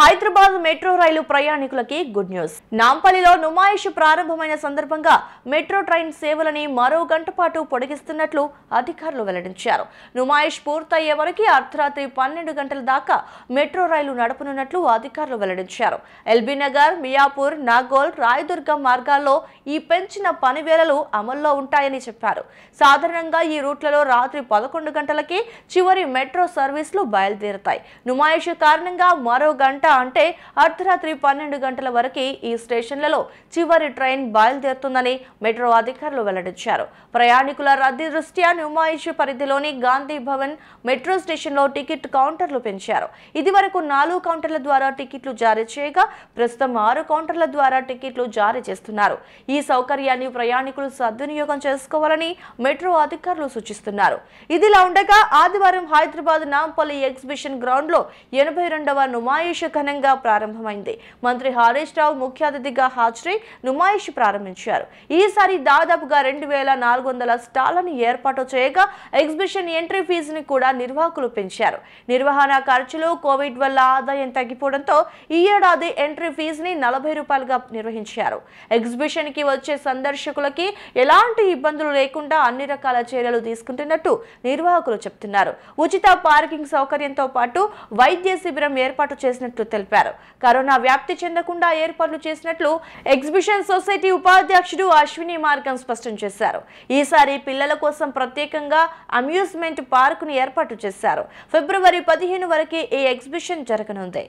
Hyderabad metro రైలు ప్రయాణికులకి good news నాంపల్లిలో నుమాయిష్ ప్రారంభమైన సందర్భంగా మెట్రో ట్రైన్ సేవలని మరో గంట పాటు పొడిగిస్తున్నట్లు అధికారులు వెల్లడించారు నుమాయిష్ పూర్తయ్యే వరకు అర్ధరాత్రి పన్నెండు గంటల దాకా మెట్రో రైలు నడపనున్నట్లు అధికారులు వెల్లడించారు ఎల్బీనగర్ మియాపూర్ నాగోల్ రాయదుర్గం మార్గాల్లో ఈ పెంచిన పనివేళలు అమల్లో ఉంటాయని చెప్పారు సాధారణంగా ఈ రూట్లలో రాత్రి పదకొండు గంటలకి చివరి మెట్రో సర్వీసులు బయలుదేరుతాయి నుమాయిష్ కారణంగా మరో గంట గంట అంటే అర్ధరాత్రి పన్నెండు గంటల వరకు ఈ స్టేషన్లలో చివరి ట్రైన్ బయలుదేరుతుందని మెట్రో అధికారులు వెల్లడించారు ప్రయాణికుల రద్దీ దృష్ట్యా నుమాయిష్ పరిధిలోని గాంధీ భవన్ మెట్రో స్టేషన్లో టికెట్ కౌంటర్లు పెంచారు ఇది వరకు నాలుగు కౌంటర్ల ద్వారా టికెట్లు జారీ చేయగా ప్రస్తుతం ఆరు కౌంటర్ల ద్వారా టికెట్లు జారీ చేస్తున్నారు ఈ సౌకర్యాన్ని ప్రయాణికులు సద్వినియోగం చేసుకోవాలని మెట్రో అధికారులు సూచిస్తున్నారు ఇదిలా ఉండగా ఆదివారం హైదరాబాద్ నాంపల్లి ఎగ్జిబిషన్ గ్రౌండ్ లో ఎనభై రెండవ నుమాయిష్ ఘనంగా ప్రారంభమైంది మంత్రి హరీష్ రావు ముఖ్య అతిథిగా హాజరై నుమాయిష్ ప్రారంభించారు ఈసారి దాదాపుగా రెండు వేల నాలుగు వందల స్టాళ్లను ఏర్పాటు చేయగా ఎగ్జిబిషన్ ఎంట్రీ ఫీజుని కూడా నిర్వాహకులు పెంచారు నిర్వహణ ఖర్చులు కోవిడ్ వల్ల ఆదాయం తగ్గిపోవడంతో ఈ ఏడాది ఎంట్రీ ఫీజుని నలభై రూపాయలుగా నిర్వహించారు ఎగ్జిబిషన్ కి వచ్చే సందర్శకులకి ఎలాంటి ఇబ్బందులు లేకుండా అన్ని రకాల చర్యలు తీసుకుంటున్నట్టు నిర్వాహకులు చెప్తున్నారు ఉచిత పార్కింగ్ సౌకర్యంతో పాటు వైద్య శిబిరం ఏర్పాటు చేసినట్లు అధ్యక్షులు తెలిపారు కరోనా వ్యాప్తి చెందకుండా ఏర్పాట్లు చేసినట్లు ఎగ్జిబిషన్ సొసైటీ ఉపాధ్యక్షుడు అశ్విని మార్గం స్పష్టం చేశారు ఈసారి పిల్లల కోసం ప్రత్యేకంగా అమ్యూజ్మెంట్ పార్కును ఏర్పాటు చేశారు ఫిబ్రవరి పదిహేను వరకే ఈ ఎగ్జిబిషన్ జరగనుంది